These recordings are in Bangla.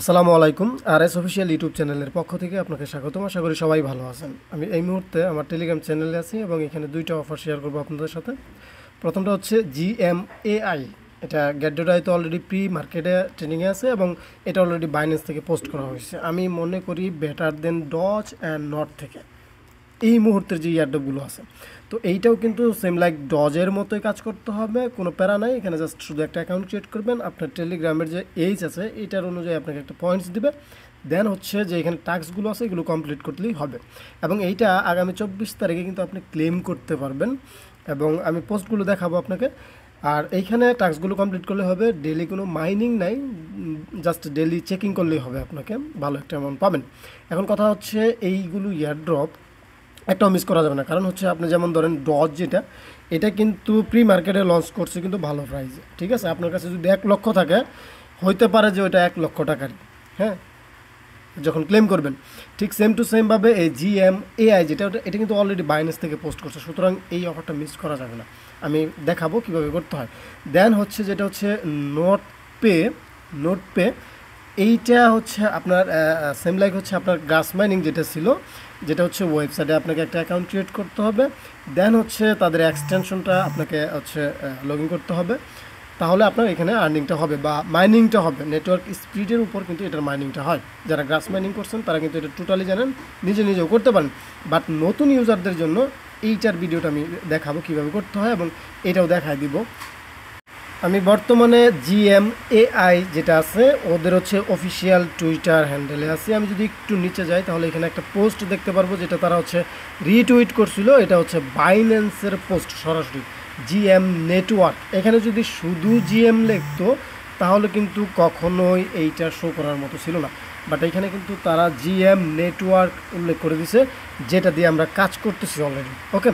আসসালামু আলাইকুম আর এস অফিসিয়াল ইউটিউব চ্যানেলের পক্ষ থেকে আপনাকে স্বাগতম আশা করি সবাই ভালো আছেন আমি এই মুহূর্তে আমার টেলিগ্রাম চ্যানেলে আছি এবং এখানে দুইটা অফার শেয়ার করবো আপনাদের সাথে প্রথমটা হচ্ছে জিএম এআই এটা গ্যাডোডাই তো অলরেডি প্রি মার্কেটে ট্রেনিংয়ে আছে এবং এটা অলরেডি বাইন্যান্স থেকে পোস্ট করা হয়েছে আমি মনে করি বেটার দেন ডচ অ্যান্ড নট থেকে এই মুহূর্তের যে ইয়ারডপগুলো আছে তো এইটাও কিন্তু সেম লাইক ডজের মতোই কাজ করতে হবে কোনো প্যারা নাই এখানে জাস্ট শুধু একটা অ্যাকাউন্ট ক্রিয়েট করবেন আপনার টেলিগ্রামের যে এইচ আছে এইটার অনুযায়ী আপনাকে একটা পয়েন্টস দিবে দেন হচ্ছে যে এখানে টাস্কগুলো আছে এগুলো কমপ্লিট করলেই হবে এবং এইটা আগামী চব্বিশ তারিখে কিন্তু আপনি ক্লেম করতে পারবেন এবং আমি পোস্টগুলো দেখাবো আপনাকে আর এইখানে টাস্কগুলো কমপ্লিট করলে হবে ডেলি কোনো মাইনিং নাই জাস্ট ডেলি চেকিং করলেই হবে আপনাকে ভালো একটা অ্যামাউন্ট পাবেন এখন কথা হচ্ছে এইগুলো ইয়ারড্রপ একটাও মিস করা যাবে না কারণ হচ্ছে আপনি যেমন ধরেন ডজ যেটা এটা কিন্তু প্রি মার্কেটে লঞ্চ করছে কিন্তু ভালো প্রাইসে ঠিক আছে আপনার কাছে যদি এক লক্ষ থাকে হইতে পারে যে ওইটা এক লক্ষ টাকার হ্যাঁ যখন ক্লেম করবেন ঠিক সেম টু সেমভাবে এই জি এম এআই যেটা ওটা এটা কিন্তু অলরেডি বাইনেস থেকে পোস্ট করছে সুতরাং এই অফারটা মিস করা যাবে না আমি দেখাবো কীভাবে করতে হয় দেন হচ্ছে যেটা হচ্ছে নোট পে নোট পে এইটা হচ্ছে আপনার সেম লাইক হচ্ছে আপনার গ্রাস মাইনিং যেটা ছিল যেটা হচ্ছে ওয়েবসাইটে আপনাকে একটা অ্যাকাউন্ট ক্রিয়েট করতে হবে দেন হচ্ছে তাদের এক্সটেনশনটা আপনাকে হচ্ছে লগ করতে হবে তাহলে আপনার এখানে আর্নিংটা হবে বা মাইনিংটা হবে নেটওয়ার্ক স্পিডের উপর কিন্তু এটার মাইনিংটা হয় যারা গ্রাস মাইনিং করছেন তারা কিন্তু এটা টোটালি জানেন নিজে নিজেও করতে পারেন বাট নতুন ইউজারদের জন্য এইটার ভিডিওটা আমি দেখাবো কীভাবে করতে হয় এবং এটাও দেখায় দিব আমি বর্তমানে জিএম এআই যেটা আছে ওদের হচ্ছে অফিসিয়াল টুইটার হ্যান্ডেলে আছি আমি যদি একটু নিচে যাই তাহলে এখানে একটা পোস্ট দেখতে পারবো যেটা তারা হচ্ছে রিটুইট করছিল এটা হচ্ছে বাইন্যান্সের পোস্ট সরাসরি জি এম নেটওয়ার্ক এখানে যদি শুধু জি এম লিখতো তাহলে কিন্তু কখনোই এইটা শো করার মতো ছিল না বাট এখানে কিন্তু তারা জি এম নেটওয়ার্ক উল্লেখ করে দিছে যেটা দিয়ে আমরা কাজ করতেছি অলরেডি ওকে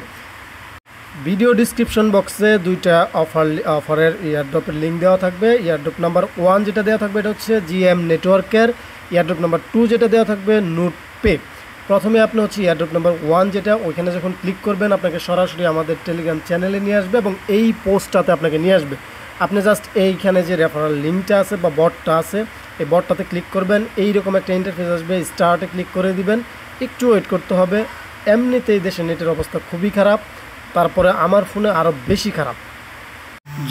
ভিডিও ডিসক্রিপশন বক্সে দুইটা অফার অফারের ইয়ারড্রপের লিঙ্ক দেওয়া থাকবে ইয়ারড্রপ নাম্বার ওয়ান যেটা দেওয়া থাকবে এটা হচ্ছে জিএম নেটওয়ার্কের ইয়ারড্রপ নাম্বার টু যেটা দেওয়া থাকবে নোট পে প্রথমে আপনি হচ্ছে ইয়ারড্রপ নাম্বার ওয়ান যেটা ওইখানে যখন ক্লিক করবেন আপনাকে সরাসরি আমাদের টেলিগ্রাম চ্যানেলে নিয়ে আসবে এবং এই পোস্টটাতে আপনাকে নিয়ে আসবে আপনি জাস্ট এইখানে যে রেফারাল লিঙ্কটা আছে বা বটটা আছে এই বটটাতে ক্লিক করবেন এই রকম একটা ইন্টারফেস আসবে স্টার্টে ক্লিক করে দিবেন একটু ওয়েট করতে হবে এমনিতেই দেশে নেটের অবস্থা খুবই খারাপ তারপরে আমার ফোনে আরও বেশি খারাপ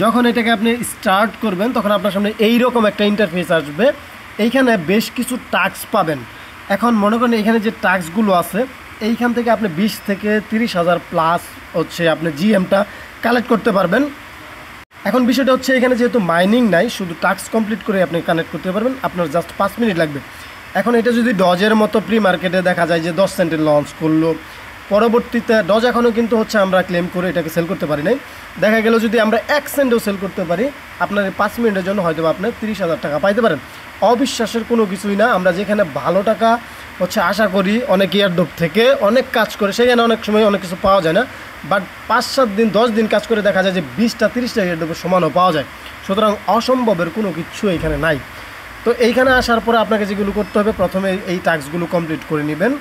যখন এটাকে আপনি স্টার্ট করবেন তখন আপনার সামনে এইরকম একটা ইন্টারফেস আসবে এইখানে বেশ কিছু টাক্স পাবেন এখন মনে করেন এখানে যে টাক্সগুলো আছে এইখান থেকে আপনি বিশ থেকে তিরিশ হাজার প্লাস হচ্ছে আপনি জিএমটা কালেক্ট করতে পারবেন এখন বিষয়টা হচ্ছে এখানে যেহেতু মাইনিং নাই শুধু টাস্ক কমপ্লিট করে আপনি কানেক্ট করতে পারবেন আপনার জাস্ট পাঁচ মিনিট লাগবে এখন এটা যদি ডজের মতো প্রি মার্কেটে দেখা যায় যে দশ সেন্টে লঞ্চ করলো পরবর্তীতে ডজ এখনও কিন্তু হচ্ছে আমরা ক্লেম করে এটাকে সেল করতে পারি নাই দেখা গেল যদি আমরা এক সেন্টেও সেল করতে পারি আপনার পাঁচ মিনিটের জন্য হয়তো আপনার তিরিশ হাজার টাকা পাইতে পারেন অবিশ্বাসের কোনো কিছুই না আমরা যেখানে ভালো টাকা হচ্ছে আশা করি অনেক ইয়ারডোপ থেকে অনেক কাজ করে সেখানে অনেক সময় অনেক কিছু পাওয়া যায় না বাট পাঁচ সাত দিন দশ দিন কাজ করে দেখা যায় যে বিশটা তিরিশটা ইয়ারডোপের সমানও পাওয়া যায় সুতরাং অসম্ভবের কোনো কিছু এখানে নাই তো এইখানে আসার পরে আপনাকে যেগুলো করতে হবে প্রথমে এই টাস্কগুলো কমপ্লিট করে নেবেন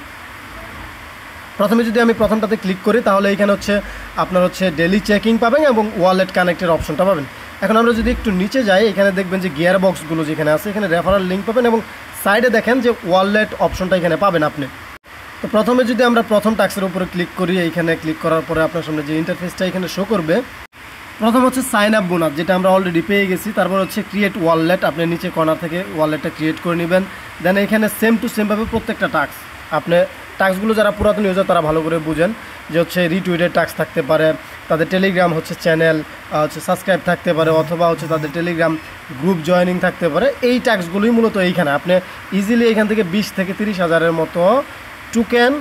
প্রথমে যদি আমি প্রথমটাতে ক্লিক করি তাহলে এখানে হচ্ছে আপনার হচ্ছে ডেলি চেকিং পাবেন এবং ওয়ালেট কানেক্টের অপশনটা পাবেন এখন আমরা যদি একটু নিচে যাই এখানে দেখবেন যে গিয়ার বক্সগুলো যেখানে আছে এখানে রেফারাল লিঙ্ক পাবেন এবং সাইডে দেখেন যে ওয়ালেট অপশনটা এখানে পাবেন আপনি তো প্রথমে যদি আমরা প্রথম টাক্সের উপরে ক্লিক করি এইখানে ক্লিক করার পরে আপনার সামনে যে ইন্টারফেসটা এখানে শো করবে প্রথম হচ্ছে সাইন আপ বোনাস যেটা আমরা অলরেডি পেয়ে গেছি তারপর হচ্ছে ক্রিয়েট ওয়ালেট আপনি নিচে কর্নার থেকে ওয়ালেটটা ক্রিয়েট করে নেবেন দেন এখানে সেম টু সেমভাবে প্রত্যেকটা টাক্স আপনি ট্যাক্সগুলো যারা পুরাতন ইউজার তারা ভালো করে বুঝেন যে হচ্ছে রিটুইটের ট্যাক্স থাকতে পারে তাদের টেলিগ্রাম হচ্ছে চ্যানেল হচ্ছে সাবস্ক্রাইব থাকতে পারে অথবা হচ্ছে তাদের টেলিগ্রাম গ্রুপ জয়নিং থাকতে পারে এই ট্যাক্সগুলোই মূলত এইখানে আপনি ইজিলি এখান থেকে বিশ থেকে তিরিশ হাজারের মতো টুকেন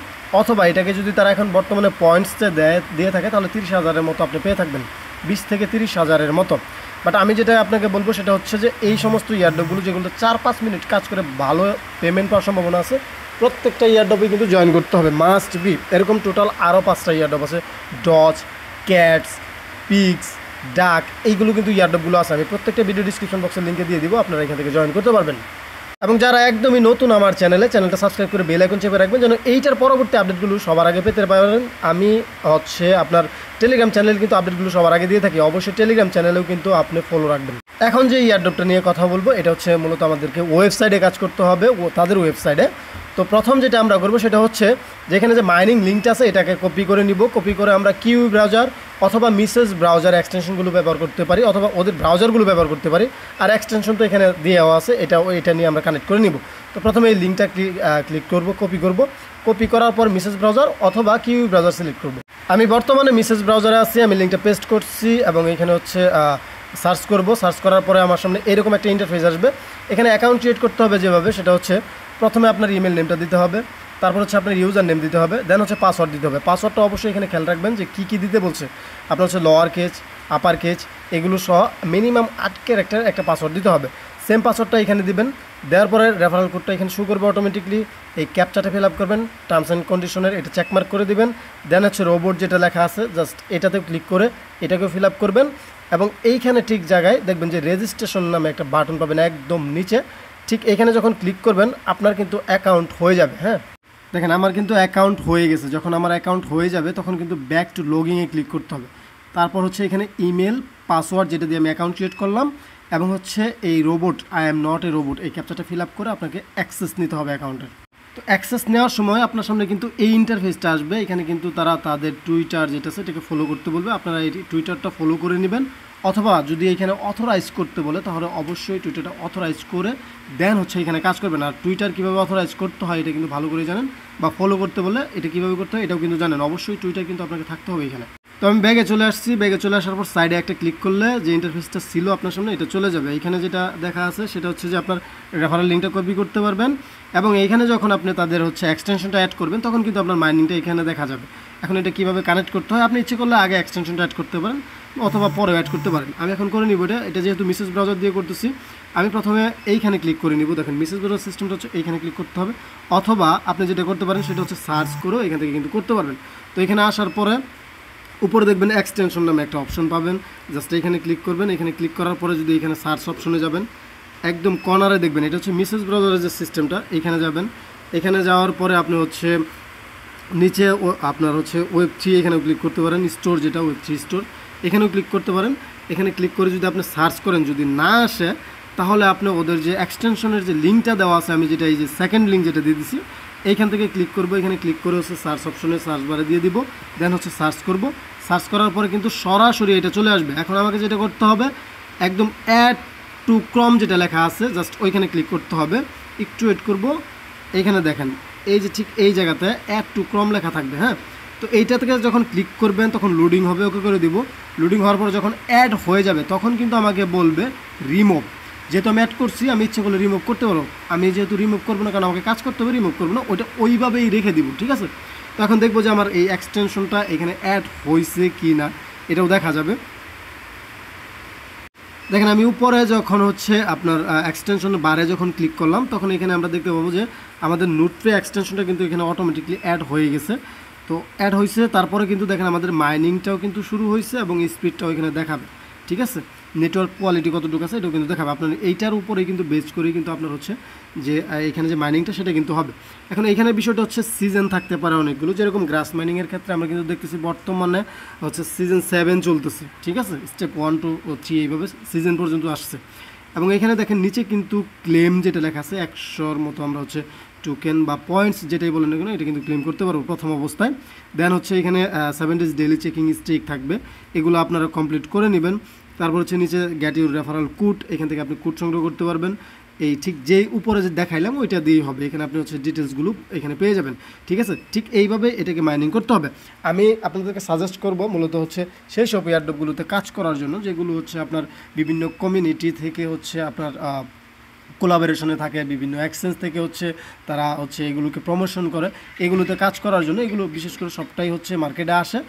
অথবা এটাকে যদি তারা এখন বর্তমানে পয়েন্টসে দেয় দিয়ে থাকে তাহলে তিরিশ হাজারের মতো আপনি পেয়ে থাকবেন বিশ থেকে তিরিশ হাজারের মতো বাট আমি যেটা আপনাকে বলবো সেটা হচ্ছে যে এই সমস্ত ইয়ারডগুলো যেগুলো চার পাঁচ মিনিট কাজ করে ভালো পেমেন্ট পাওয়ার সম্ভাবনা আছে প্রত্যেকটা ইয়ারডপে কিন্তু জয়েন করতে হবে মাস্ট বি এরকম টোটাল আরও পাঁচটা ইয়ারডপ আছে ডজ ক্যাটস পিক্স ডাক এইগুলো কিন্তু ইয়ারডপগুলো আছে আমি প্রত্যেকটা ভিডিও ডিসক্রিপশন বক্সের লিঙ্কে দিয়ে দিব আপনারা এখান থেকে জয়েন করতে পারবেন এবং যারা একদমই নতুন আমার চ্যানেলে চ্যানেলটা সাবস্ক্রাইব করে বেল আইকন চেপে রাখবেন যেন এইটার পরবর্তী আপডেটগুলো সবার আগে পেতে পারেন আমি হচ্ছে আপনার টেলিগ্রাম চ্যানেল কিন্তু আপডেটগুলো সবার আগে দিয়ে থাকি অবশ্যই টেলিগ্রাম চ্যানেলেও কিন্তু আপনি ফলো রাখবেন এখন যে ইয়ারডপটা নিয়ে কথা বলবো এটা হচ্ছে মূলত আমাদেরকে ওয়েবসাইটে কাজ করতে হবে ও তাদের ওয়েবসাইটে তো প্রথম যেটা আমরা করবো সেটা হচ্ছে যেখানে যে মাইনিং লিঙ্কটা আছে এটাকে কপি করে নিব কপি করে আমরা কিউ ব্রাউজার অথবা মিসেস ব্রাউজার এক্সটেনশনগুলো ব্যবহার করতে পারি অথবা ওদের ব্রাউজারগুলো ব্যবহার করতে পারি আর এক্সটেনশন তো এখানে দেওয়া আছে এটা এটা নিয়ে আমরা কানেক্ট করে নিব তো প্রথমে এই লিঙ্কটা ক্লিক করব কপি করব কপি করার পর মিসেস ব্রাউজার অথবা কিউ ব্রাউজার সিলেক্ট করব আমি বর্তমানে মিসেস ব্রাউজারে আছি আমি লিঙ্কটা পেস্ট করছি এবং এখানে হচ্ছে সার্চ করব সার্চ করার পরে আমার সামনে এরকম একটা ইন্টারফেস আসবে এখানে অ্যাকাউন্ট ক্রিয়েট করতে হবে যেভাবে সেটা হচ্ছে প্রথমে আপনার ইমেল নেমটা দিতে হবে তারপর হচ্ছে আপনার ইউজার নেম দিতে হবে দেন হচ্ছে পাসওয়ার্ড দিতে হবে পাসওয়ার্ডটা অবশ্যই এখানে খেয়াল রাখবেন যে কী কী দিতে বলছে আপনার হচ্ছে লোয়ার কেচ আপার কেচ এগুলো সহ মিনিমাম আট ক্যারেক্টার একটা পাসওয়ার্ড দিতে হবে সেম পাসওয়ার্ডটা এখানে দিবেন দেওয়ার পরে রেফারেল কোডটা এখানে শু করবে অটোমেটিকলি এই ক্যাপচাটা ফিল আপ করবেন টার্মস অ্যান্ড কন্ডিশনের এটা চেকমার্ক করে দিবেন দেন হচ্ছে রোবট যেটা লেখা আছে জাস্ট এটাতে ক্লিক করে এটাকেও ফিল আপ করবেন এবং এইখানে ঠিক জায়গায় দেখবেন যে রেজিস্ট্রেশন নামে একটা বাটন পাবেন একদম নিচে ঠিক এখানে যখন ক্লিক করবেন আপনার কিন্তু অ্যাকাউন্ট হয়ে যাবে হ্যাঁ দেখেন আমার কিন্তু অ্যাকাউন্ট হয়ে গেছে যখন আমার অ্যাকাউন্ট হয়ে যাবে তখন কিন্তু ব্যাক টু লগিংয়ে ক্লিক করতে হবে তারপর হচ্ছে এখানে ইমেল পাসওয়ার্ড যেটা দিয়ে আমি অ্যাকাউন্ট ক্রিয়েট করলাম এবং হচ্ছে এই robot I am not a robot এই ক্যাপচারটা ফিল আপ করে আপনাকে অ্যাক্সেস নিতে হবে অ্যাকাউন্টের তো অ্যাক্সেস নেওয়ার সময় আপনার সামনে কিন্তু এই ইন্টারফেসটা আসবে এখানে কিন্তু তারা তাদের টুইটার যেটা সেটাকে ফলো করতে বলবে আপনারা এই টুইটারটা ফলো করে নেবেন অথবা যদি এখানে অথরাইজ করতে বলে তাহলে অবশ্যই টুইটারটা অথরাইজ করে দেন হচ্ছে এখানে কাজ করবেন আর টুইটার কীভাবে অথরাইজ করতে হয় এটা কিন্তু ভালো করে জানেন বা ফলো করতে বলে এটা কীভাবে করতে হয় এটাও কিন্তু জানেন অবশ্যই টুইটার কিন্তু আপনাকে থাকতে হবে এখানে তো আমি ব্যাগে চলে আসছি ব্যাগে চলে আসার পর সাইডে একটা ক্লিক করলে যে ইন্টারফেসটা ছিল আপনার সামনে এটা চলে যাবে এখানে যেটা দেখা আছে সেটা হচ্ছে যে আপনার রেফারেল লিঙ্কটা কপি করতে পারবেন এবং এইখানে যখন আপনি তাদের হচ্ছে এক্সটেনশনটা অ্যাড করবেন তখন কিন্তু আপনার মাইনিংটা এখানে দেখা যাবে এখন এটা কীভাবে কানেক্ট করতে হয় আপনি ইচ্ছে করলে আগে এক্সটেনশনটা অ্যাড করতে পারেন অথবা পরে অ্যাড করতে পারেন আমি এখন করে নিব এটা এটা যেহেতু মিসেস ব্রাউজার দিয়ে করতেছি আমি প্রথমে এইখানে ক্লিক করে নিব দেখেন মিসেস ব্রাউজার সিস্টেমটা হচ্ছে এইখানে ক্লিক করতে হবে অথবা আপনি যেটা করতে পারেন সেটা হচ্ছে সার্চ করেও এখান থেকে কিন্তু করতে পারবেন তো এখানে আসার পরে উপরে দেখবেন এক্সটেনশন নামে একটা অপশন পাবেন জাস্ট এখানে ক্লিক করবেন এখানে ক্লিক করার পরে যদি এখানে সার্চ অপশনে যাবেন একদম কর্নারে দেখবেন এটা হচ্ছে মিসেস ব্রাউজারের যে সিস্টেমটা এখানে যাবেন এখানে যাওয়ার পরে আপনি হচ্ছে নিচে আপনার হচ্ছে ওয়েব থ্রি এখানে ক্লিক করতে পারেন স্টোর যেটা ওয়েব থ্রি স্টোর এখানেও ক্লিক করতে পারেন এখানে ক্লিক করে যদি আপনি সার্চ করেন যদি না আসে তাহলে আপনি ওদের যে এক্সটেনশনের যে লিঙ্কটা দেওয়া আছে আমি যেটা এই যে সেকেন্ড লিঙ্ক যেটা দিয়ে দিছি এইখান থেকে ক্লিক করব এখানে ক্লিক করে হচ্ছে সার্চ অপশনে সার্চ বারে দিয়ে দিব দেন হচ্ছে সার্চ করব সার্চ করার পরে কিন্তু সরাসরি এটা চলে আসবে এখন আমাকে যেটা করতে হবে একদম অ্যাড টু ক্রম যেটা লেখা আছে জাস্ট ওইখানে ক্লিক করতে হবে একটু ওয়েট করব এইখানে দেখেন এই যে ঠিক এই জায়গাতে অ্যাড টু ক্রম লেখা থাকবে হ্যাঁ তো এইটা থেকে যখন ক্লিক করবেন তখন লোডিং হবে ওকে করে দিব লোডিং হওয়ার পর যখন অ্যাড হয়ে যাবে তখন কিন্তু আমাকে বলবে রিমুভ যেহেতু আমি অ্যাড করছি আমি ইচ্ছে করলে রিমুভ করতে পারবো আমি যেহেতু রিমুভ করবো না কারণ আমাকে কাজ করতে হবে রিমুভ করবো না ওইটা ওইভাবেই রেখে দিব ঠিক আছে তো এখন দেখবো যে আমার এই এক্সটেনশনটা এখানে অ্যাড হয়েছে কি না এটাও দেখা যাবে দেখেন আমি উপরে যখন হচ্ছে আপনার এক্সটেনশন বারে যখন ক্লিক করলাম তখন এখানে আমরা দেখতে পাবো যে আমাদের নোটপ্রে এক্সটেনশনটা কিন্তু এখানে অটোমেটিকলি অ্যাড হয়ে গেছে তো অ্যাড হয়েছে তারপরে কিন্তু দেখেন আমাদের মাইনিংটাও কিন্তু শুরু হয়েছে এবং স্পিডটাও এখানে দেখাবে ঠিক আছে নেটওয়ার্ক কোয়ালিটি কতটুকু আছে এটাও কিন্তু দেখাবে আপনার এইটার উপরেই কিন্তু বেস করেই কিন্তু আপনার হচ্ছে যে এখানে যে মাইনিংটা সেটা কিন্তু হবে এখন এখানে বিষয়টা হচ্ছে সিজন থাকতে পারে অনেকগুলো যেরকম গ্রাস মাইনিংয়ের ক্ষেত্রে আমরা কিন্তু দেখতেছি বর্তমানে হচ্ছে সিজন সেভেন চলতেছে ঠিক আছে স্টেপ ওয়ান টু থ্রি এইভাবে সিজন পর্যন্ত আসছে এবং এখানে দেখেন নিচে কিন্তু ক্লেম যেটা লেখা আছে একশোর মতো আমরা হচ্ছে টোকেন বা পয়েন্টস যেটাই বলেন না কেন এটা কিন্তু ক্লেম করতে পারবো প্রথম অবস্থায় দেন হচ্ছে এখানে seven days daily checking stake থাকবে এগুলো আপনারা কমপ্লিট করে নেবেন তারপর হচ্ছে নিচে গ্যাট ইউর রেফারাল কুট এখান থেকে আপনি কুট সংগ্রহ করতে পারবেন এই ঠিক যেই উপরে যে দেখাইলাম ওইটা দিয়েই হবে এখানে আপনি হচ্ছে ডিটেলসগুলো এখানে পেয়ে যাবেন ঠিক আছে ঠিক এইভাবে এটাকে মাইনিং করতে হবে আমি আপনাদেরকে সাজেস্ট করব মূলত হচ্ছে সেই সব এয়ারডপগুলোতে কাজ করার জন্য যেগুলো হচ্ছে আপনার বিভিন্ন কমিউনিটি থেকে হচ্ছে আপনার কোলাবোরেশনে থাকে বিভিন্ন এক্সচেঞ্জ থেকে হচ্ছে তারা হচ্ছে এগুলোকে প্রমোশন করে এগুলোতে কাজ করার জন্য এগুলো বিশেষ করে সবটাই হচ্ছে মার্কেটে আসে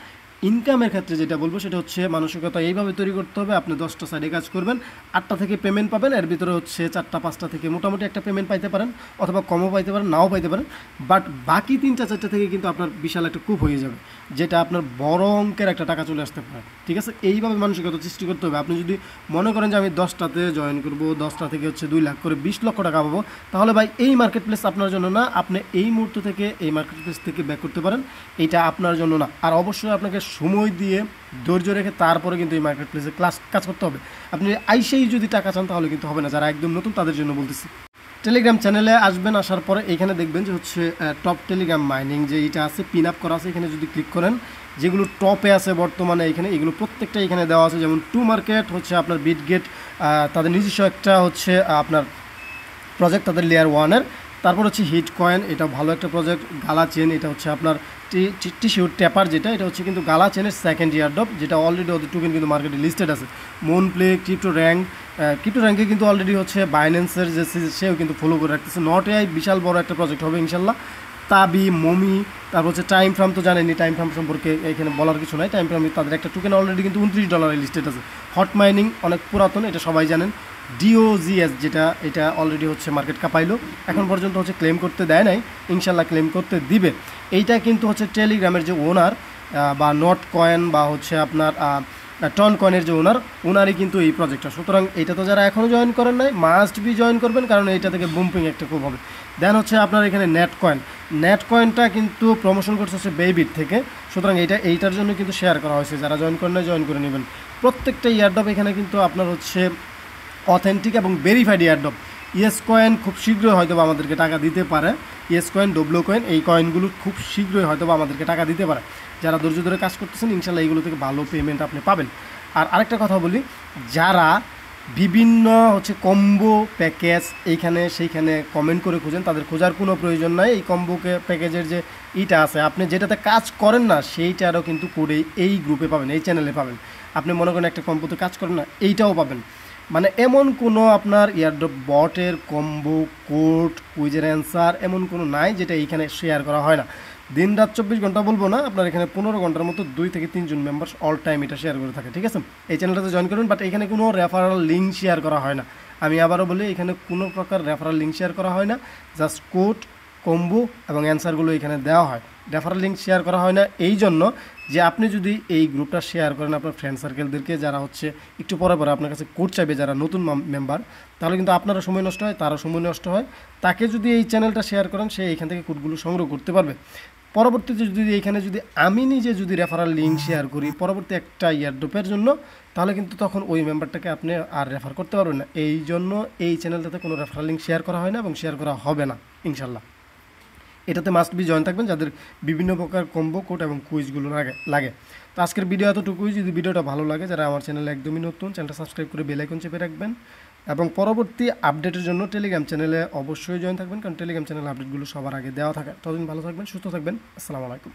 ইনকামের ক্ষেত্রে যেটা বলবো সেটা হচ্ছে মানসিকতা এইভাবে তৈরি করতে হবে আপনি দশটা সাইডে কাজ করবেন আটটা থেকে পেমেন্ট পাবেন এর ভিতরে হচ্ছে চারটা পাঁচটা থেকে মোটামুটি একটা পেমেন্ট পাইতে পারেন অথবা কমও পাইতে পারেন নাও পাইতে পারেন বাট বাকি তিনটা চারটা থেকে কিন্তু আপনার বিশাল একটা কূপ হয়ে যাবে যেটা আপনার বড় অঙ্কের একটা টাকা চলে আসতে পারে ঠিক আছে এইভাবে মানসিকতা সৃষ্টি করতে হবে আপনি যদি মনে করেন যে আমি দশটাতে জয়েন করবো দশটা থেকে হচ্ছে দুই লাখ করে বিশ লক্ষ টাকা পাবো তাহলে ভাই এই মার্কেট প্লেস আপনার জন্য না আপনি এই মুহূর্ত থেকে এই মার্কেট প্লেস থেকে ব্যাক করতে পারেন এটা আপনার জন্য না আর অবশ্যই আপনাকে সময় দিয়ে ধৈর্য রেখে তারপরে কিন্তু এই মার্কেট প্লেসে ক্লাস কাজ করতে হবে আপনি আইসেই যদি টাকা চান তাহলে কিন্তু হবে না যারা একদম নতুন তাদের জন্য বলতেছি টেলিগ্রাম চ্যানেলে আসবেন আসার পরে এখানে দেখবেন যে হচ্ছে টপ টেলিগ্রাম মাইনিং যে এটা আছে পিন আপ করা আছে এখানে যদি ক্লিক করেন যেগুলো টপে আছে বর্তমানে এখানে এগুলো প্রত্যেকটা এখানে দেওয়া আছে যেমন টু মার্কেট হচ্ছে আপনার গেট তাদের নিজস্ব একটা হচ্ছে আপনার প্রজেক্ট তাদের লেয়ার ওয়ানের তারপর হচ্ছে হিট কয়েন এটা ভালো একটা প্রজেক্ট গালা চেন এটা হচ্ছে আপনার টিস্যুর ট্যাপার যেটা এটা হচ্ছে কিন্তু গালা চেনের সেকেন্ড ইয়ার ডপ যেটা অলরেডি ওদের টুকেন কিন্তু মার্কেটে লিস্টেড আছে মন প্লে ক্রিপ্টো র্যাঙ্ক ক্রিপ্টো র্যাঙ্কে কিন্তু অলরেডি হচ্ছে বাইন্যান্সের যে সেও কিন্তু ফলো করে রাখতেছে নট এআই বিশাল বড় একটা প্রজেক্ট হবে ইনশাল্লাহ তাবি মমি তারপর হচ্ছে টাইম ফ্রাম তো জানেনি টাইম ফ্রাম সম্পর্কে এখানে বলার কিছু নাই টাইম ফ্রাম তাদের একটা টুকেন অলরেডি কিন্তু উনত্রিশ ডলারের লিস্টেড আছে হট মাইনিং অনেক পুরাতন এটা সবাই জানেন ডিওজিএস যেটা এটা অলরেডি হচ্ছে মার্কেট কাপাইলো এখন পর্যন্ত হচ্ছে ক্লেম করতে দেয় নাই ইনশাল্লাহ ক্লেম করতে দিবে এইটা কিন্তু হচ্ছে টেলিগ্রামের যে ওনার বা নট কয়েন বা হচ্ছে আপনার টন কয়েনের যে ওনার ওনারই কিন্তু এই প্রজেক্টটা সুতরাং এটা তো যারা এখনও জয়েন করেন নাই মাস্ট বি জয়েন করবেন কারণ এইটা থেকে বুম্পিং একটা খুব হবে দেন হচ্ছে আপনার এখানে নেট কয়েন নেট কয়েনটা কিন্তু প্রমোশন করছে হচ্ছে বেবিট থেকে সুতরাং এইটা এইটার জন্য কিন্তু শেয়ার করা হয়েছে যারা জয়েন করেন নাই জয়েন করে নেবেন প্রত্যেকটা ইয়ারডপ এখানে কিন্তু আপনার হচ্ছে অথেন্টিক এবং ভেরিফাইড ইয়ারডপ ইয়েস কয়েন খুব শীঘ্রই হয়তো আমাদেরকে টাকা দিতে পারে এস কয়েন ডব্লিউ কয়েন এই কয়েনগুলো খুব শীঘ্রই হয়তো আমাদেরকে টাকা দিতে পারে যারা ধৈর্য ধরে কাজ করতেছেন ইনশাল্লাহ এইগুলো থেকে ভালো পেমেন্ট আপনি পাবেন আর আরেকটা কথা বলি যারা বিভিন্ন হচ্ছে কম্বো প্যাকেজ এইখানে সেইখানে কমেন্ট করে খুঁজেন তাদের খোঁজার কোনো প্রয়োজন নাই এই কম্বোকে প্যাকেজের যে ইটা আছে আপনি যেটাতে কাজ করেন না সেইটারও কিন্তু করে এই গ্রুপে পাবেন এই চ্যানেলে পাবেন আপনি মনে করেন একটা কম্বোতে কাজ করেন না এইটাও পাবেন মানে এমন কোনো আপনার ইয়ারড্রপ বটের কম্বো কোড কুইজের অ্যান্সার এমন কোনো নাই যেটা এখানে শেয়ার করা হয় না দিন রাত চব্বিশ ঘন্টা বলবো না আপনার এখানে পনেরো ঘন্টার মতো দুই থেকে তিনজন মেম্বার অল টাইম এটা শেয়ার করে থাকে ঠিক আছে এই চ্যানেলটাতে জয়েন করুন বাট এখানে কোনো রেফারাল লিঙ্ক শেয়ার করা হয় না আমি আবারও বলি এখানে কোনো প্রকার রেফারাল লিঙ্ক শেয়ার করা হয় না জাস্ট কোড কম্বু এবং অ্যান্সারগুলো এখানে দেওয়া হয় রেফারেল লিঙ্ক শেয়ার করা হয় না এই জন্য যে আপনি যদি এই গ্রুপটা শেয়ার করেন আপনার ফ্রেন্ড সার্কেলদেরকে যারা হচ্ছে একটু পরে পরে আপনার কাছে কোড চাইবে যারা নতুন মেম্বার তাহলে কিন্তু আপনারও সময় নষ্ট হয় তারও সময় নষ্ট হয় তাকে যদি এই চ্যানেলটা শেয়ার করেন সে এইখান থেকে কোডগুলো সংগ্রহ করতে পারবে পরবর্তীতে যদি এখানে যদি আমি নিজে যদি রেফারাল লিঙ্ক শেয়ার করি পরবর্তী একটা ইয়ারড্রপের জন্য তাহলে কিন্তু তখন ওই মেম্বারটাকে আপনি আর রেফার করতে পারবেন না এই জন্য এই চ্যানেলটাতে কোনো রেফারাল লিঙ্ক শেয়ার করা হয় না এবং শেয়ার করা হবে না ইনশাল্লাহ এটাতে মাস্ট বি জয়েন থাকবেন যাদের বিভিন্ন প্রকার কম্বো কোড এবং কুইজগুলো লাগে লাগে তো আজকের ভিডিও এতটুকুই যদি ভিডিওটা ভালো লাগে যারা আমার চ্যানেলে একদমই নতুন চ্যানেলটা সাবস্ক্রাইব করে বেলাইকন চেপে রাখবেন এবং পরবর্তী আপডেটের জন্য টেলিগ্রাম চ্যানেলে অবশ্যই জয়েন থাকবেন কারণ টেলিগ্রাম চ্যানেল আপডেটগুলো সবার আগে দেওয়া থাকে ততদিন ভালো থাকবেন সুস্থ থাকবেন আসসালামু আলাইকুম